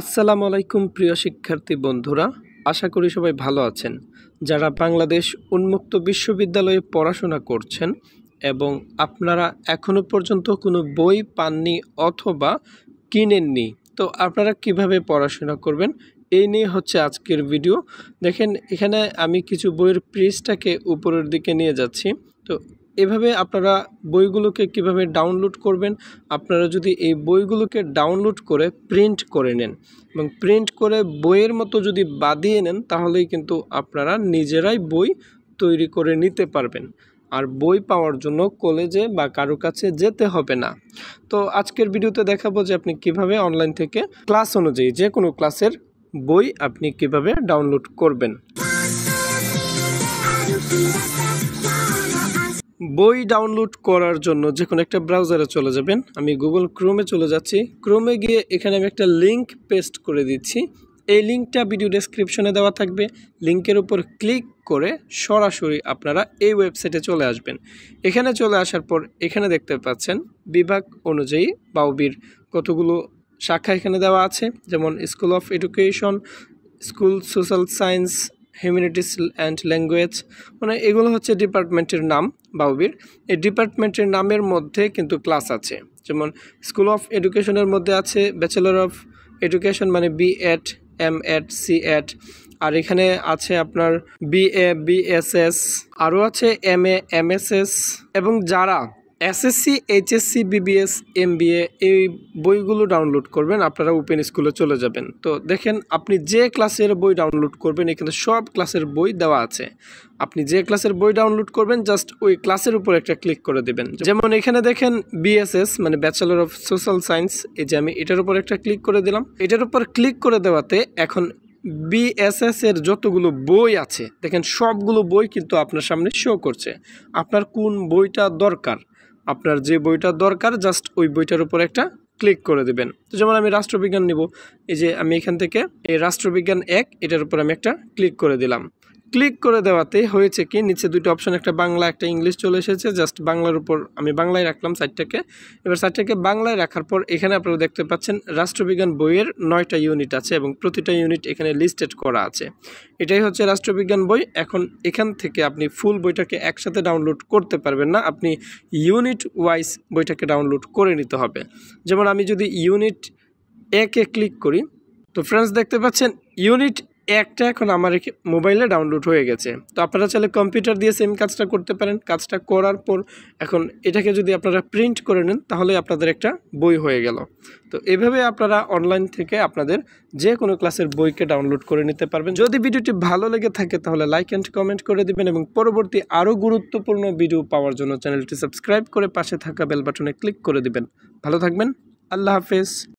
আসসালামু আলাইকুম প্রিয় শিক্ষার্থী বন্ধুরা আশা করি সবাই ভালো আছেন যারা বাংলাদেশ উন্মুক্ত বিশ্ববিদ্যালয়ে পড়াশোনা করছেন এবং আপনারা এখনও পর্যন্ত কোনো বই পাননি অথবা কিনেননি তো আপনারা কিভাবে পড়াশোনা করবেন এই নিয়ে হচ্ছে আজকের ভিডিও দেখেন এখানে আমি কিছু বইয়ের পৃষ্ঠাকে উপরের দিকে নিয়ে যাচ্ছি তো এভাবে আপনারা বইগুলোকে কিভাবে ডাউনলোড করবেন আপনারা যদি এই বইগুলোকে ডাউনলোড করে প্রিন্ট করে নেন এবং প্রিন্ট করে বইয়ের মতো যদি বাদিয়ে নেন তাহলেই কিন্তু আপনারা নিজেরাই বই তৈরি করে নিতে পারবেন আর বই পাওয়ার জন্য কলেজে বা কারো কাছে যেতে হবে না তো আজকের ভিডিওতে দেখাবো যে আপনি কিভাবে অনলাইন থেকে ক্লাস অনুযায়ী যে কোনো ক্লাসের বই আপনি কিভাবে ডাউনলোড করবেন বই ডাউনলোড করার জন্য যে কোনো একটা ব্রাউজারে চলে যাবেন আমি গুগল ক্রোমে চলে যাচ্ছি ক্রোমে গিয়ে এখানে আমি একটা লিঙ্ক পেস্ট করে দিচ্ছি এই লিঙ্কটা ভিডিও ডেসক্রিপশনে দেওয়া থাকবে লিঙ্কের উপর ক্লিক করে সরাসরি আপনারা এই ওয়েবসাইটে চলে আসবেন এখানে চলে আসার পর এখানে দেখতে পাচ্ছেন বিভাগ অনুযায়ী বাউবির কতগুলো শাখা এখানে দেওয়া আছে যেমন school of education school social science humanities and language মানে এগুলো হচ্ছে ডিপার্টমেন্টের নাম বাউবির এই ডিপার্টমেন্টের নামের মধ্যে কিন্তু ক্লাস আছে যেমন স্কুল অফ এডুকেশনের মধ্যে আছে ব্যাচেলর অফ এডুকেশন মানে B Ed M Ed C Ed আর এখানে আছে আপনার বি এ বিএসএস আরও আছে এম এ এস এবং যারা এসএসসি এইচএসসি বিবিএস এমবিএ এই বইগুলো ডাউনলোড করবেন আপনারা ওপেন স্কুলে চলে যাবেন তো দেখেন আপনি যে ক্লাসের বই ডাউনলোড করবেন এখানে সব ক্লাসের বই দেওয়া আছে আপনি যে ক্লাসের বই ডাউনলোড করবেন জাস্ট ওই ক্লাসের উপর একটা ক্লিক করে দেবেন যেমন এখানে দেখেন বিএসএস মানে ব্যাচেলর অফ সোশ্যাল সায়েন্স এই যে আমি এটার উপর একটা ক্লিক করে দিলাম এটার উপর ক্লিক করে দেওয়াতে এখন বিএসএস এর যতগুলো বই আছে দেখেন সবগুলো বই কিন্তু আপনার সামনে শো করছে আপনার কোন বইটা দরকার আপনার যে বইটা দরকার জাস্ট ওই বইটার উপর একটা ক্লিক করে দেবেন তো যেমন আমি রাষ্ট্রবিজ্ঞান নিব এই যে আমি এখান থেকে এই রাষ্ট্রবিজ্ঞান এক এটার উপর আমি একটা ক্লিক করে দিলাম ক্লিক করে দেওয়াতে হয়েছে কি নিচে দুটো অপশন একটা বাংলা একটা ইংলিশ চলে এসেছে জাস্ট বাংলার উপর আমি বাংলায় রাখলাম সাইটটাকে এবার সাইটটাকে বাংলায় রাখার পর এখানে আপনারা দেখতে পাচ্ছেন রাষ্ট্রবিজ্ঞান বইয়ের নয়টা ইউনিট আছে এবং প্রতিটা ইউনিট এখানে লিস্টেড করা আছে এটাই হচ্ছে রাষ্ট্রবিজ্ঞান বই এখন এখান থেকে আপনি ফুল বইটাকে একসাথে ডাউনলোড করতে পারবেন না আপনি ইউনিট ওয়াইজ বইটাকে ডাউনলোড করে নিতে হবে যেমন আমি যদি ইউনিট একে ক্লিক করি তো ফ্রেন্ডস দেখতে পাচ্ছেন ইউনিট একটা এখন আমার মোবাইলে ডাউনলোড হয়ে গেছে তো আপনারা চাইলে কম্পিউটার দিয়ে সেম কাজটা করতে পারেন কাজটা করার পর এখন এটাকে যদি আপনারা প্রিন্ট করে নেন তাহলে আপনাদের একটা বই হয়ে গেল তো এভাবে আপনারা অনলাইন থেকে আপনাদের যে কোনো ক্লাসের বইকে ডাউনলোড করে নিতে পারবেন যদি ভিডিওটি ভালো লেগে থাকে তাহলে লাইক অ্যান্ড কমেন্ট করে দিবেন এবং পরবর্তী আরও গুরুত্বপূর্ণ ভিডিও পাওয়ার জন্য চ্যানেলটি সাবস্ক্রাইব করে পাশে থাকা বেল বাটনে ক্লিক করে দিবেন ভালো থাকবেন আল্লাহ হাফেজ